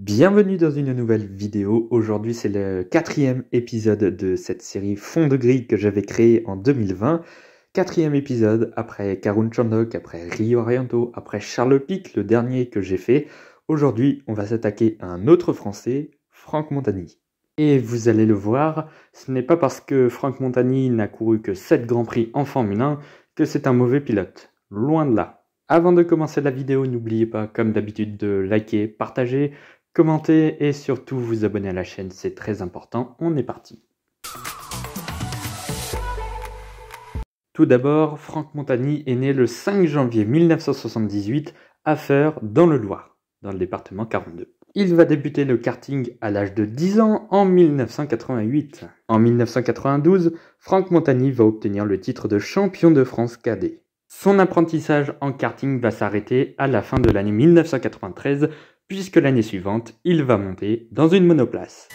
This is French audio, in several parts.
Bienvenue dans une nouvelle vidéo. Aujourd'hui, c'est le quatrième épisode de cette série Fond de grille que j'avais créée en 2020. Quatrième épisode après Karun Chandok, après Rio Oriento, après Charles Pic, le dernier que j'ai fait. Aujourd'hui, on va s'attaquer à un autre français, Franck Montagny. Et vous allez le voir, ce n'est pas parce que Franck Montagny n'a couru que 7 grands prix en Formule 1 que c'est un mauvais pilote. Loin de là. Avant de commencer la vidéo, n'oubliez pas, comme d'habitude, de liker, partager, commenter et surtout vous abonner à la chaîne, c'est très important. On est parti. Tout d'abord, Franck Montagny est né le 5 janvier 1978 à Feur, dans le Loire, dans le département 42. Il va débuter le karting à l'âge de 10 ans en 1988. En 1992, Franck Montagny va obtenir le titre de champion de France cadet. Son apprentissage en karting va s'arrêter à la fin de l'année 1993 puisque l'année suivante, il va monter dans une monoplace.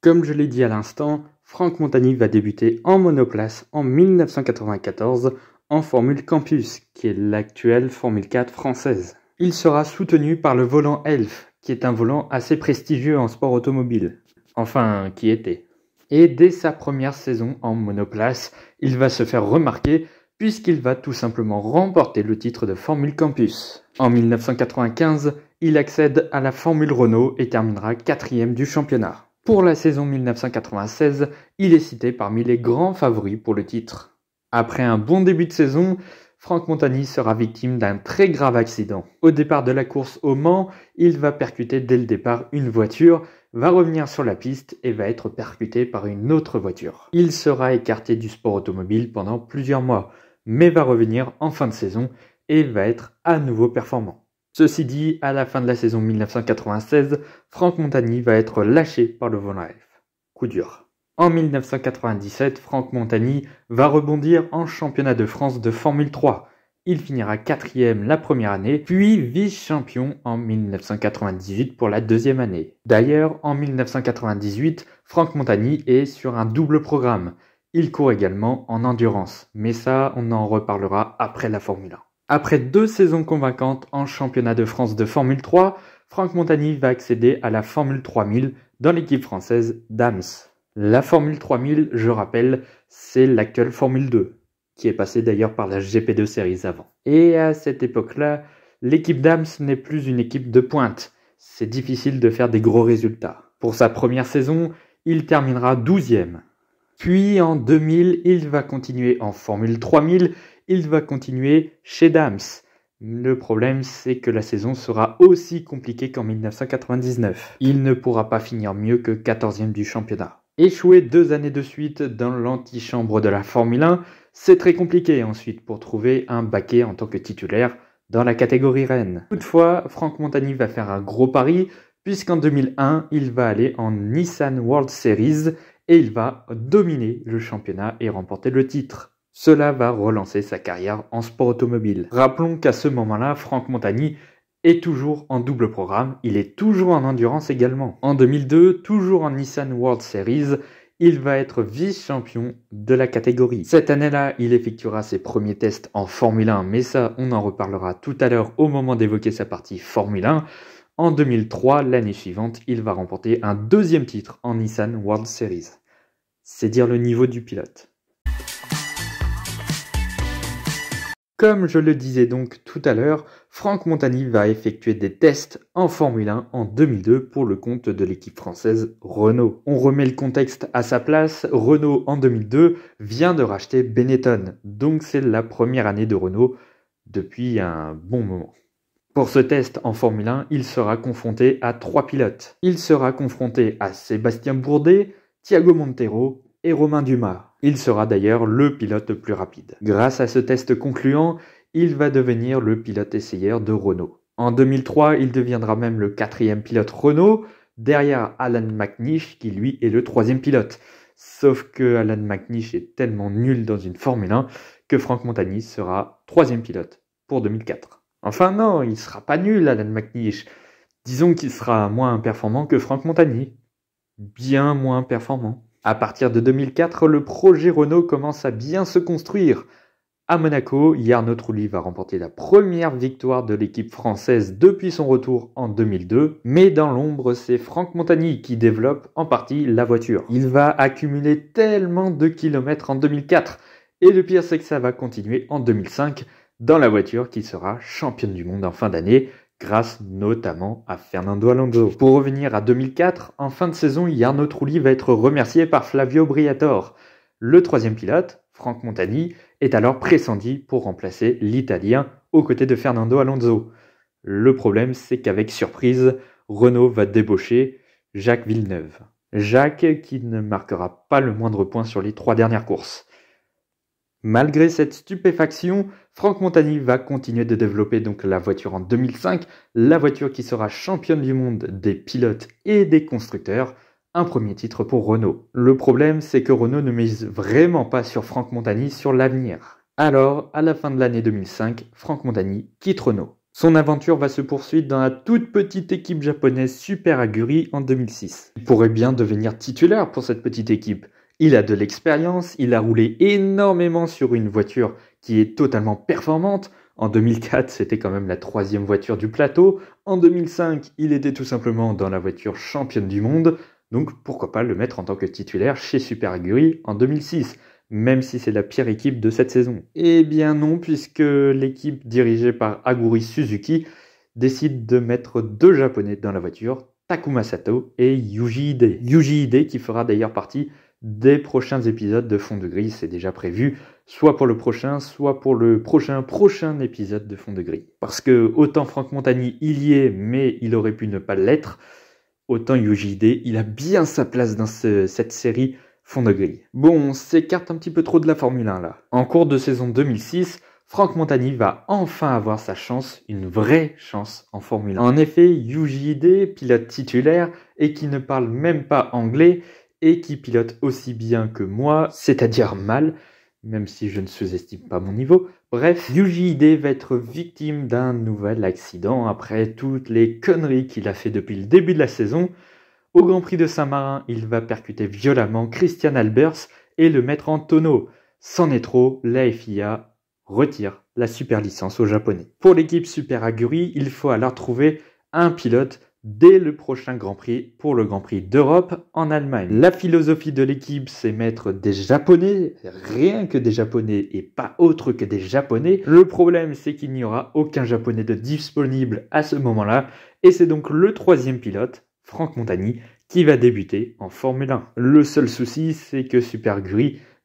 Comme je l'ai dit à l'instant, Franck Montagny va débuter en monoplace en 1994 en Formule Campus, qui est l'actuelle Formule 4 française. Il sera soutenu par le volant Elf, qui est un volant assez prestigieux en sport automobile. Enfin, qui était. Et dès sa première saison en monoplace, il va se faire remarquer puisqu'il va tout simplement remporter le titre de Formule Campus. En 1995, il accède à la Formule Renault et terminera quatrième du championnat. Pour la saison 1996, il est cité parmi les grands favoris pour le titre. Après un bon début de saison, Franck Montagny sera victime d'un très grave accident. Au départ de la course au Mans, il va percuter dès le départ une voiture, va revenir sur la piste et va être percuté par une autre voiture. Il sera écarté du sport automobile pendant plusieurs mois, mais va revenir en fin de saison et va être à nouveau performant. Ceci dit, à la fin de la saison 1996, Franck Montagny va être lâché par le Reif. Coup dur. En 1997, Franck Montagny va rebondir en championnat de France de Formule 3. Il finira quatrième la première année, puis vice-champion en 1998 pour la deuxième année. D'ailleurs, en 1998, Franck Montagny est sur un double programme. Il court également en endurance, mais ça on en reparlera après la Formule 1. Après deux saisons convaincantes en championnat de France de Formule 3, Franck Montagny va accéder à la Formule 3000 dans l'équipe française d'AMS. La Formule 3000, je rappelle, c'est l'actuelle Formule 2, qui est passée d'ailleurs par la GP2 Series avant. Et à cette époque-là, l'équipe d'AMS n'est plus une équipe de pointe. C'est difficile de faire des gros résultats. Pour sa première saison, il terminera 12e. Puis en 2000, il va continuer en Formule 3000, il va continuer chez Dams. Le problème, c'est que la saison sera aussi compliquée qu'en 1999. Il ne pourra pas finir mieux que 14e du championnat. Échouer deux années de suite dans l'antichambre de la Formule 1, c'est très compliqué ensuite pour trouver un baquet en tant que titulaire dans la catégorie reine. Toutefois, Franck Montagny va faire un gros pari puisqu'en 2001, il va aller en Nissan World Series et il va dominer le championnat et remporter le titre. Cela va relancer sa carrière en sport automobile. Rappelons qu'à ce moment-là, Franck Montagny est toujours en double programme, il est toujours en endurance également. En 2002, toujours en Nissan World Series, il va être vice-champion de la catégorie. Cette année-là, il effectuera ses premiers tests en Formule 1, mais ça, on en reparlera tout à l'heure au moment d'évoquer sa partie Formule 1. En 2003, l'année suivante, il va remporter un deuxième titre en Nissan World Series. C'est dire le niveau du pilote. Comme je le disais donc tout à l'heure, Franck Montani va effectuer des tests en Formule 1 en 2002 pour le compte de l'équipe française Renault. On remet le contexte à sa place, Renault en 2002 vient de racheter Benetton, donc c'est la première année de Renault depuis un bon moment. Pour ce test en Formule 1, il sera confronté à trois pilotes. Il sera confronté à Sébastien Bourdet, Thiago Montero et Romain Dumas. Il sera d'ailleurs le pilote le plus rapide. Grâce à ce test concluant, il va devenir le pilote essayeur de Renault. En 2003, il deviendra même le quatrième pilote Renault, derrière Alan McNish qui lui est le troisième pilote. Sauf que Alan McNish est tellement nul dans une Formule 1 que Franck Montagny sera troisième pilote pour 2004. Enfin non, il sera pas nul, Alan McNish. Disons qu'il sera moins performant que Franck Montagny. Bien moins performant. À partir de 2004, le projet Renault commence à bien se construire. À Monaco, Yarno Trulli va remporter la première victoire de l'équipe française depuis son retour en 2002, mais dans l'ombre, c'est Franck Montagny qui développe en partie la voiture. Il va accumuler tellement de kilomètres en 2004, et le pire c'est que ça va continuer en 2005 dans la voiture qui sera championne du monde en fin d'année grâce notamment à Fernando Alonso. Pour revenir à 2004, en fin de saison, Yarno Trulli va être remercié par Flavio Briatore. Le troisième pilote, Franck Montagny, est alors pressenti pour remplacer l'Italien aux côtés de Fernando Alonso. Le problème, c'est qu'avec surprise, Renault va débaucher Jacques Villeneuve. Jacques qui ne marquera pas le moindre point sur les trois dernières courses. Malgré cette stupéfaction, Franck Montagny va continuer de développer donc la voiture en 2005, la voiture qui sera championne du monde des pilotes et des constructeurs, un premier titre pour Renault. Le problème, c'est que Renault ne mise vraiment pas sur Franck Montagny sur l'avenir. Alors, à la fin de l'année 2005, Franck Montagny quitte Renault. Son aventure va se poursuivre dans la toute petite équipe japonaise Super Aguri en 2006. Il pourrait bien devenir titulaire pour cette petite équipe, il a de l'expérience, il a roulé énormément sur une voiture qui est totalement performante. En 2004, c'était quand même la troisième voiture du plateau. En 2005, il était tout simplement dans la voiture championne du monde. Donc pourquoi pas le mettre en tant que titulaire chez Super Aguri en 2006, même si c'est la pire équipe de cette saison Eh bien non, puisque l'équipe dirigée par Aguri Suzuki décide de mettre deux Japonais dans la voiture, Takuma Sato et Yuji Ide. Yuji Hide qui fera d'ailleurs partie des prochains épisodes de Fond de Gris, C'est déjà prévu, soit pour le prochain, soit pour le prochain prochain épisode de Fond de Gris. Parce que autant Franck Montagny, il y est, mais il aurait pu ne pas l'être, autant Yuji D il a bien sa place dans cette série Fond de Gris. Bon, on s'écarte un petit peu trop de la Formule 1 là. En cours de saison 2006, Franck Montagny va enfin avoir sa chance, une vraie chance en Formule 1. En effet, Yuji D, pilote titulaire et qui ne parle même pas anglais, et qui pilote aussi bien que moi, c'est-à-dire mal, même si je ne sous-estime pas mon niveau. Bref, Yuji Ide va être victime d'un nouvel accident après toutes les conneries qu'il a fait depuis le début de la saison. Au Grand Prix de Saint-Marin, il va percuter violemment Christian Albers et le mettre en tonneau. C'en est trop, la FIA retire la super licence aux Japonais. Pour l'équipe Super Aguri, il faut alors trouver un pilote dès le prochain Grand Prix pour le Grand Prix d'Europe en Allemagne. La philosophie de l'équipe, c'est mettre des Japonais, rien que des Japonais et pas autre que des Japonais. Le problème, c'est qu'il n'y aura aucun Japonais de disponible à ce moment-là, et c'est donc le troisième pilote, Franck Montagny, qui va débuter en Formule 1. Le seul souci, c'est que Super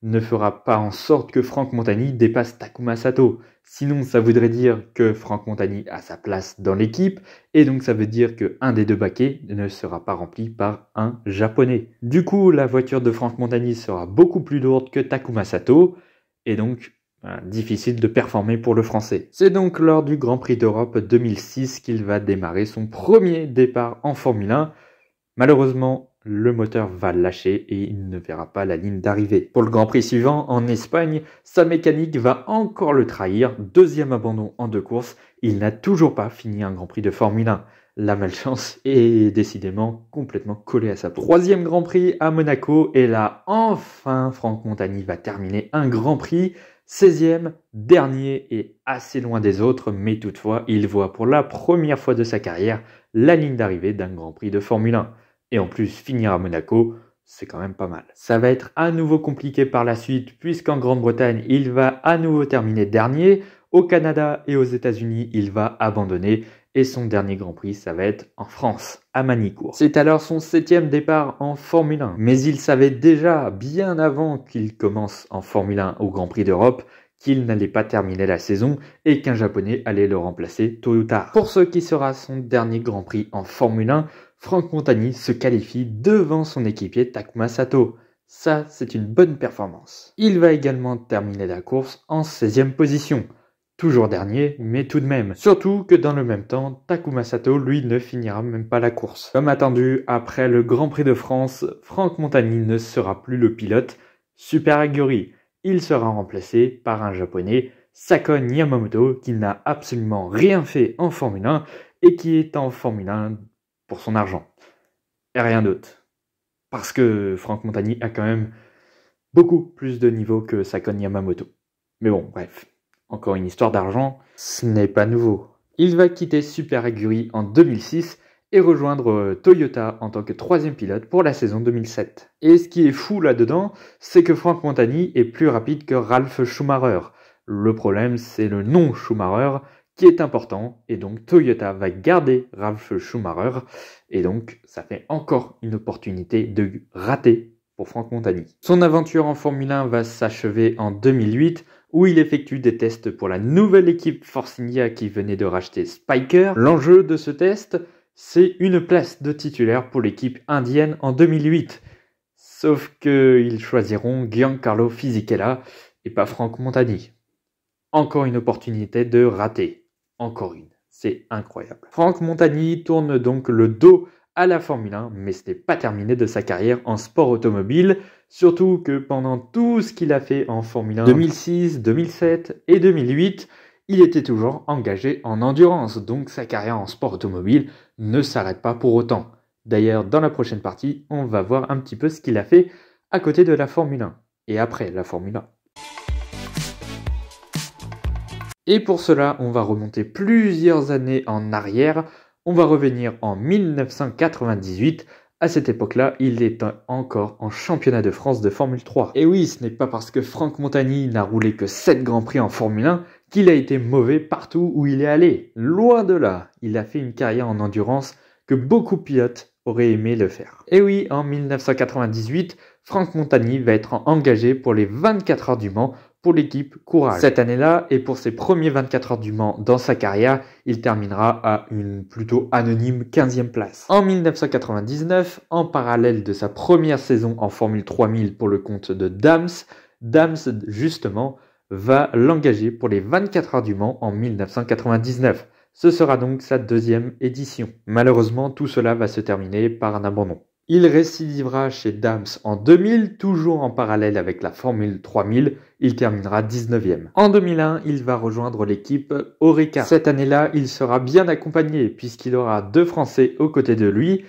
ne fera pas en sorte que Franck Montagny dépasse Takuma Sato. Sinon, ça voudrait dire que Franck Montagny a sa place dans l'équipe, et donc ça veut dire qu'un des deux baquets ne sera pas rempli par un japonais. Du coup, la voiture de Franck Montagny sera beaucoup plus lourde que Takuma Sato, et donc ben, difficile de performer pour le français. C'est donc lors du Grand Prix d'Europe 2006 qu'il va démarrer son premier départ en Formule 1. Malheureusement, le moteur va lâcher et il ne verra pas la ligne d'arrivée. Pour le Grand Prix suivant, en Espagne, sa mécanique va encore le trahir. Deuxième abandon en deux courses, il n'a toujours pas fini un Grand Prix de Formule 1. La malchance est décidément complètement collée à sa Troisième Grand Prix à Monaco, et là, enfin, Franck Montagny va terminer un Grand Prix. 16e, dernier et assez loin des autres, mais toutefois, il voit pour la première fois de sa carrière la ligne d'arrivée d'un Grand Prix de Formule 1 et en plus finir à Monaco, c'est quand même pas mal. Ça va être à nouveau compliqué par la suite puisqu'en Grande-Bretagne, il va à nouveau terminer dernier. Au Canada et aux États-Unis, il va abandonner et son dernier Grand Prix, ça va être en France, à Manicourt. C'est alors son septième départ en Formule 1, mais il savait déjà bien avant qu'il commence en Formule 1 au Grand Prix d'Europe qu'il n'allait pas terminer la saison et qu'un Japonais allait le remplacer tôt ou tard. Pour ce qui sera son dernier Grand Prix en Formule 1, Franck Montagny se qualifie devant son équipier Takuma Sato. Ça, c'est une bonne performance. Il va également terminer la course en 16e position. Toujours dernier, mais tout de même. Surtout que dans le même temps, Takuma Sato, lui, ne finira même pas la course. Comme attendu, après le Grand Prix de France, Franck Montagny ne sera plus le pilote Super Aguri. Il sera remplacé par un japonais, Sakon Yamamoto, qui n'a absolument rien fait en Formule 1 et qui est en Formule 1 pour son argent. Et rien d'autre. Parce que Franck Montagny a quand même beaucoup plus de niveau que Sakon Yamamoto. Mais bon, bref, encore une histoire d'argent, ce n'est pas nouveau. Il va quitter Super Aguri en 2006 et rejoindre euh, Toyota en tant que troisième pilote pour la saison 2007. Et ce qui est fou là-dedans, c'est que Frank Montagny est plus rapide que Ralph Schumacher. Le problème, c'est le nom Schumacher, qui est important. Et donc Toyota va garder Ralf Schumacher. Et donc ça fait encore une opportunité de rater pour Franck Montagny. Son aventure en Formule 1 va s'achever en 2008 où il effectue des tests pour la nouvelle équipe Force India qui venait de racheter Spiker. L'enjeu de ce test, c'est une place de titulaire pour l'équipe indienne en 2008. Sauf qu'ils choisiront Giancarlo Fisichella et pas Franck Montagny. Encore une opportunité de rater encore une. C'est incroyable. Franck Montagny tourne donc le dos à la Formule 1, mais ce n'est pas terminé de sa carrière en sport automobile, surtout que pendant tout ce qu'il a fait en Formule 1 2006, 2007 et 2008, il était toujours engagé en endurance, donc sa carrière en sport automobile ne s'arrête pas pour autant. D'ailleurs, dans la prochaine partie, on va voir un petit peu ce qu'il a fait à côté de la Formule 1 et après la Formule 1. Et pour cela, on va remonter plusieurs années en arrière. On va revenir en 1998. À cette époque-là, il est encore en championnat de France de Formule 3. Et oui, ce n'est pas parce que Franck Montagny n'a roulé que 7 grands prix en Formule 1 qu'il a été mauvais partout où il est allé. Loin de là, il a fait une carrière en endurance que beaucoup de pilotes auraient aimé le faire. Et oui, en 1998, Franck Montagny va être engagé pour les 24 heures du Mans pour l'équipe Courage. Cette année-là, et pour ses premiers 24 heures du Mans dans sa carrière, il terminera à une plutôt anonyme 15e place. En 1999, en parallèle de sa première saison en Formule 3000 pour le compte de Dams, Dams justement va l'engager pour les 24 heures du Mans en 1999. Ce sera donc sa deuxième édition. Malheureusement, tout cela va se terminer par un abandon. Il récidivera chez Dams en 2000, toujours en parallèle avec la Formule 3000. Il terminera 19e. En 2001, il va rejoindre l'équipe Orica. Cette année-là, il sera bien accompagné puisqu'il aura deux Français aux côtés de lui,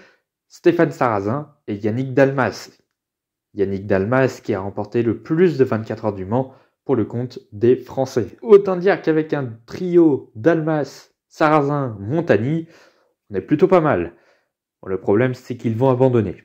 Stéphane Sarrazin et Yannick Dalmas. Yannick Dalmas qui a remporté le plus de 24 heures du Mans pour le compte des Français. Autant dire qu'avec un trio Dalmas, Sarrazin, Montagny, on est plutôt pas mal le problème, c'est qu'ils vont abandonner.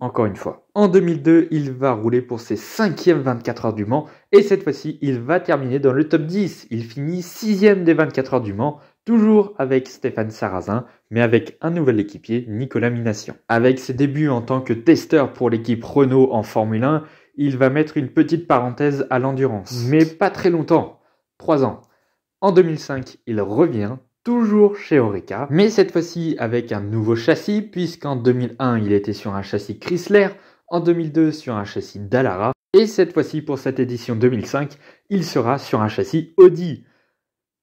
Encore une fois, en 2002, il va rouler pour ses cinquièmes 24 heures du Mans et cette fois-ci, il va terminer dans le top 10. Il finit sixième des 24 heures du Mans, toujours avec Stéphane Sarrazin, mais avec un nouvel équipier, Nicolas Minassian. Avec ses débuts en tant que testeur pour l'équipe Renault en Formule 1, il va mettre une petite parenthèse à l'endurance, mais pas très longtemps, Trois ans. En 2005, il revient toujours chez Oreca, mais cette fois-ci avec un nouveau châssis, puisqu'en 2001 il était sur un châssis Chrysler, en 2002 sur un châssis Dallara, et cette fois-ci pour cette édition 2005, il sera sur un châssis Audi.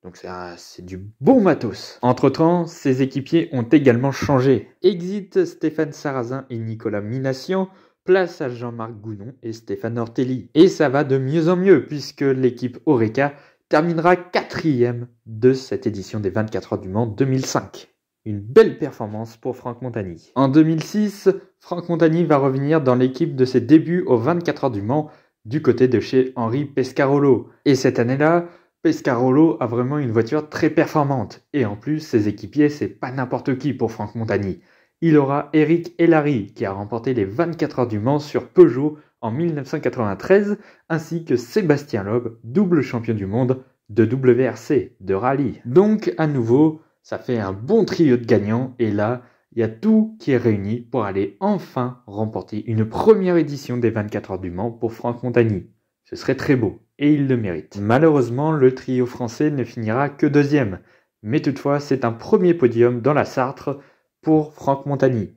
Donc c'est du bon matos. Entre-temps, ses équipiers ont également changé. Exit Stéphane Sarrazin et Nicolas Minassian, place à Jean-Marc Gounon et Stéphane Ortelli. Et ça va de mieux en mieux puisque l'équipe Oreca terminera quatrième de cette édition des 24 heures du Mans 2005. Une belle performance pour Franck Montagny. En 2006, Franck Montagny va revenir dans l'équipe de ses débuts aux 24 heures du Mans du côté de chez Henri Pescarolo. Et cette année-là, Pescarolo a vraiment une voiture très performante. Et en plus, ses équipiers, c'est pas n'importe qui pour Franck Montagny. Il aura Eric Ellary qui a remporté les 24 heures du Mans sur Peugeot en 1993, ainsi que Sébastien Loeb, double champion du monde de WRC, de rallye. Donc, à nouveau, ça fait un bon trio de gagnants, et là, il y a tout qui est réuni pour aller enfin remporter une première édition des 24 heures du Mans pour Franck Montagny. Ce serait très beau, et il le mérite. Malheureusement, le trio français ne finira que deuxième, mais toutefois, c'est un premier podium dans la Sartre pour Franck Montagny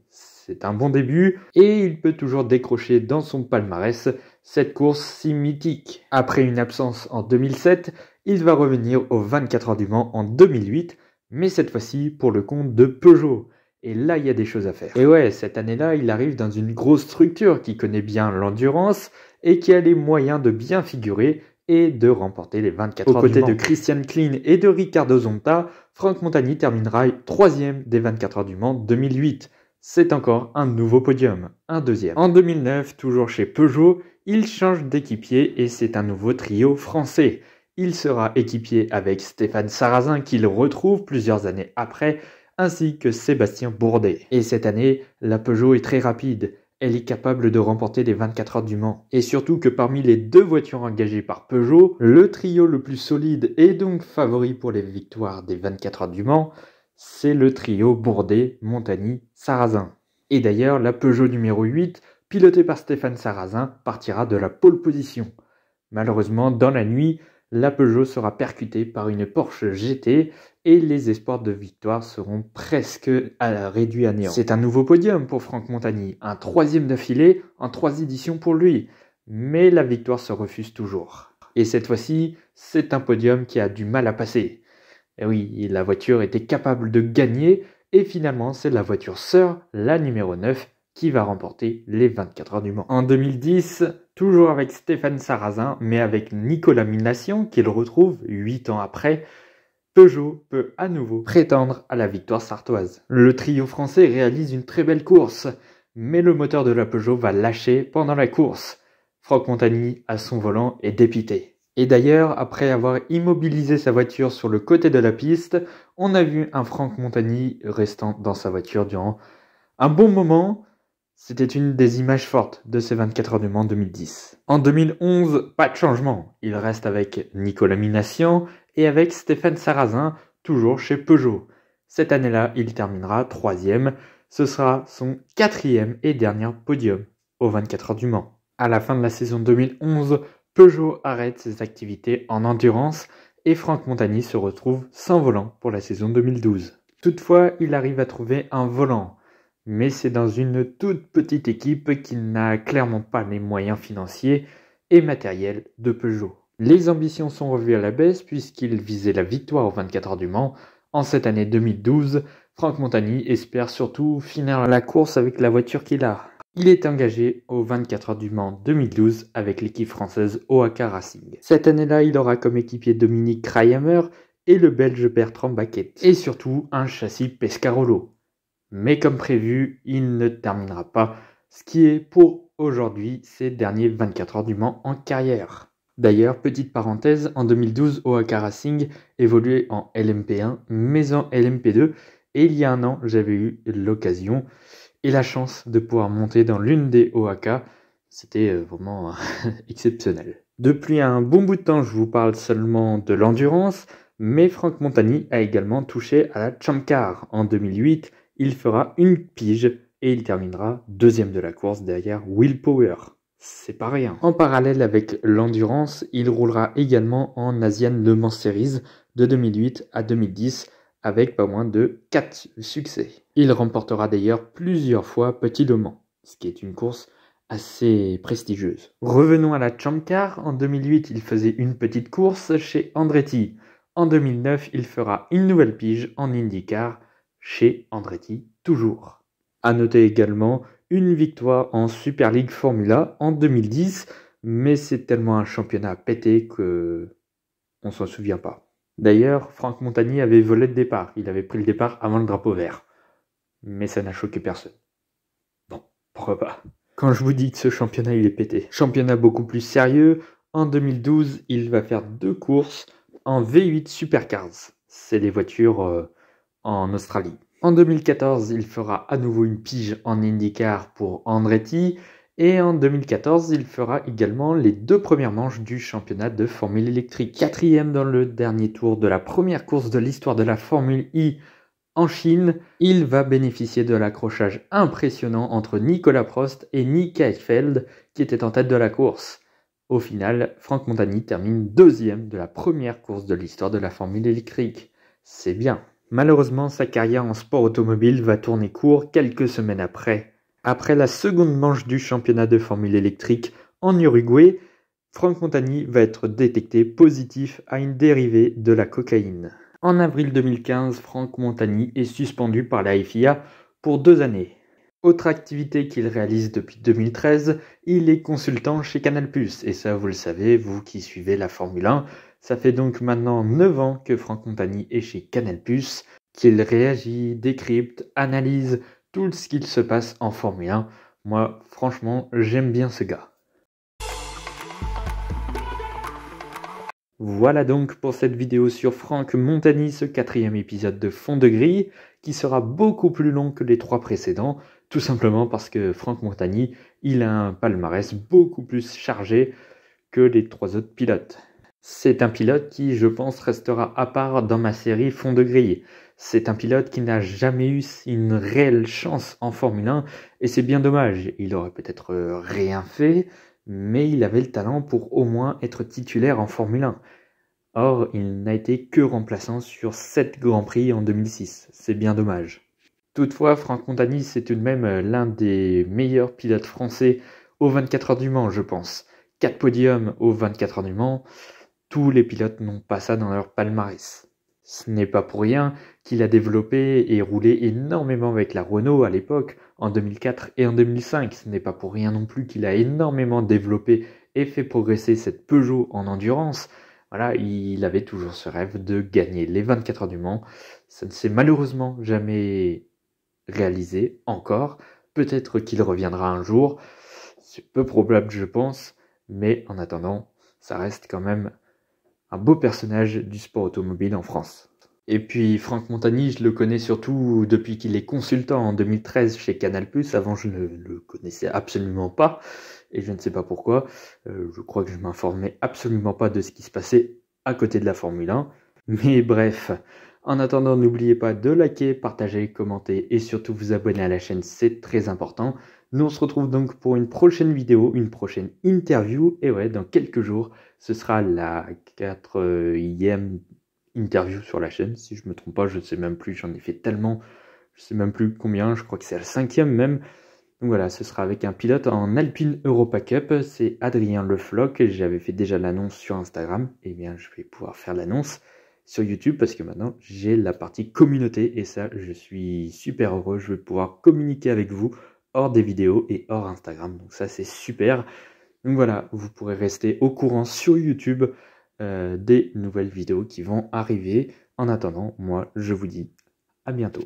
c'est un bon début et il peut toujours décrocher dans son palmarès cette course si mythique. Après une absence en 2007, il va revenir aux 24 heures du Mans en 2008, mais cette fois-ci pour le compte de Peugeot. Et là, il y a des choses à faire. Et ouais, cette année-là, il arrive dans une grosse structure qui connaît bien l'endurance et qui a les moyens de bien figurer et de remporter les 24 du Mans. Aux côtés de Christian Klein et de Ricardo Zonta, Franck Montagny terminera troisième des 24 heures du Mans 2008. C'est encore un nouveau podium, un deuxième. En 2009, toujours chez Peugeot, il change d'équipier et c'est un nouveau trio français. Il sera équipier avec Stéphane Sarrazin qu'il retrouve plusieurs années après, ainsi que Sébastien Bourdet. Et cette année, la Peugeot est très rapide. Elle est capable de remporter les 24 heures du Mans. Et surtout que parmi les deux voitures engagées par Peugeot, le trio le plus solide et donc favori pour les victoires des 24 heures du Mans, c'est le trio Bourdet, Montagny, Sarrazin. Et d'ailleurs, la Peugeot numéro 8, pilotée par Stéphane Sarrazin, partira de la pole position. Malheureusement, dans la nuit, la Peugeot sera percutée par une Porsche GT et les espoirs de victoire seront presque réduits à néant. C'est un nouveau podium pour Franck Montagny, un troisième d'affilée en trois éditions pour lui, mais la victoire se refuse toujours. Et cette fois-ci, c'est un podium qui a du mal à passer. Et eh oui, la voiture était capable de gagner, et finalement c'est la voiture sœur, la numéro 9, qui va remporter les 24 heures du Mans. En 2010, toujours avec Stéphane Sarrazin, mais avec Nicolas Mination, qu'il retrouve 8 ans après, Peugeot peut à nouveau prétendre à la victoire sartoise. Le trio français réalise une très belle course, mais le moteur de la Peugeot va lâcher pendant la course. Franck Montagny, à son volant, est dépité. Et d'ailleurs, après avoir immobilisé sa voiture sur le côté de la piste, on a vu un Franck Montagny restant dans sa voiture durant un bon moment. C'était une des images fortes de ces 24 heures du Mans 2010. En 2011, pas de changement. Il reste avec Nicolas Minassian et avec Stéphane Sarrazin, toujours chez Peugeot. Cette année-là, il terminera troisième. Ce sera son quatrième et dernier podium aux 24 heures du Mans. À la fin de la saison 2011, Peugeot arrête ses activités en endurance et Franck Montagny se retrouve sans volant pour la saison 2012. Toutefois, il arrive à trouver un volant, mais c'est dans une toute petite équipe qui n'a clairement pas les moyens financiers et matériels de Peugeot. Les ambitions sont revues à la baisse puisqu'il visait la victoire aux 24 heures du Mans. En cette année 2012, Franck Montagny espère surtout finir la course avec la voiture qu'il a. Il est engagé au 24 heures du Mans 2012 avec l'équipe française Oaka Racing. Cette année-là, il aura comme équipier Dominique Krayamer et le Belge Bertrand Baquet, et surtout un châssis Pescarolo. Mais comme prévu, il ne terminera pas ce qui est pour aujourd'hui ses derniers 24 heures du Mans en carrière. D'ailleurs, petite parenthèse, en 2012, Oaka Racing évoluait en LMP1, mais en LMP2, et il y a un an, j'avais eu l'occasion et la chance de pouvoir monter dans l'une des OAK, C'était euh, vraiment euh, exceptionnel. Depuis un bon bout de temps, je vous parle seulement de l'endurance, mais Franck Montagny a également touché à la Champ En 2008, il fera une pige et il terminera deuxième de la course derrière Will Power. C'est pas rien. En parallèle avec l'endurance, il roulera également en Asian Le Mans Series de 2008 à 2010 avec pas moins de 4 succès. Il remportera d'ailleurs plusieurs fois Petit Le ce qui est une course assez prestigieuse. Revenons à la Champ Car. En 2008, il faisait une petite course chez Andretti. En 2009, il fera une nouvelle pige en IndyCar chez Andretti toujours. À noter également une victoire en Super League Formula en 2010, mais c'est tellement un championnat pété que on s'en souvient pas. D'ailleurs, Franck Montagny avait volé le départ. Il avait pris le départ avant le drapeau vert. Mais ça n'a choqué personne. Bon, pourquoi pas Quand je vous dis que ce championnat, il est pété. Championnat beaucoup plus sérieux. En 2012, il va faire deux courses en V8 Supercars. C'est des voitures euh, en Australie. En 2014, il fera à nouveau une pige en IndyCar pour Andretti. Et en 2014, il fera également les deux premières manches du championnat de Formule électrique. Quatrième dans le dernier tour de la première course de l'histoire de la Formule I en Chine, il va bénéficier de l'accrochage impressionnant entre Nicolas Prost et Nick Heidfeld qui était en tête de la course. Au final, Franck Montagny termine deuxième de la première course de l'histoire de la Formule électrique. C'est bien. Malheureusement, sa carrière en sport automobile va tourner court quelques semaines après. Après la seconde manche du championnat de Formule électrique en Uruguay, Franck Montagny va être détecté positif à une dérivée de la cocaïne. En avril 2015, Franck Montagny est suspendu par la FIA pour deux années. Autre activité qu'il réalise depuis 2013, il est consultant chez Canal+. Et ça, vous le savez, vous qui suivez la Formule 1, ça fait donc maintenant 9 ans que Franck Montagny est chez Canal+, qu'il réagit, décrypte, analyse, tout ce qu'il se passe en Formule 1. Moi, franchement, j'aime bien ce gars. Voilà donc pour cette vidéo sur Franck Montagny, ce quatrième épisode de Fond de Grille, qui sera beaucoup plus long que les trois précédents, tout simplement parce que Franck Montagny, il a un palmarès beaucoup plus chargé que les trois autres pilotes. C'est un pilote qui, je pense, restera à part dans ma série Fond de Grille. C'est un pilote qui n'a jamais eu une réelle chance en Formule 1 et c'est bien dommage. Il aurait peut-être euh, rien fait, mais il avait le talent pour au moins être titulaire en Formule 1. Or, il n'a été que remplaçant sur 7 Grands Prix en 2006. C'est bien dommage. Toutefois, Franck Montagny, est tout de même euh, l'un des meilleurs pilotes français aux 24 heures du Mans, je pense. 4 podiums aux 24 heures du Mans. Tous les pilotes n'ont pas ça dans leur palmarès. Ce n'est pas pour rien qu'il a développé et roulé énormément avec la Renault à l'époque, en 2004 et en 2005. Ce n'est pas pour rien non plus qu'il a énormément développé et fait progresser cette Peugeot en endurance. Voilà, il avait toujours ce rêve de gagner les 24 heures du Mans. Ça ne s'est malheureusement jamais réalisé encore. Peut-être qu'il reviendra un jour. C'est peu probable, je pense. Mais en attendant, ça reste quand même un beau personnage du sport automobile en France. Et puis Franck Montagny, je le connais surtout depuis qu'il est consultant en 2013 chez Canal+. Avant, je ne le connaissais absolument pas et je ne sais pas pourquoi. Euh, je crois que je m'informais absolument pas de ce qui se passait à côté de la Formule 1. Mais bref, en attendant, n'oubliez pas de liker, partager, commenter et surtout vous abonner à la chaîne, c'est très important. Nous on se retrouve donc pour une prochaine vidéo, une prochaine interview. Et ouais, dans quelques jours, ce sera la quatrième interview sur la chaîne, si je ne me trompe pas, je ne sais même plus, j'en ai fait tellement, je ne sais même plus combien, je crois que c'est la cinquième même. Donc voilà, ce sera avec un pilote en Alpine Europa Cup, c'est Adrien Lefloc, j'avais fait déjà l'annonce sur Instagram, et eh bien je vais pouvoir faire l'annonce sur YouTube parce que maintenant j'ai la partie communauté et ça je suis super heureux, je vais pouvoir communiquer avec vous hors des vidéos et hors Instagram. Donc ça c'est super. Donc voilà, vous pourrez rester au courant sur YouTube euh, des nouvelles vidéos qui vont arriver. En attendant, moi je vous dis à bientôt.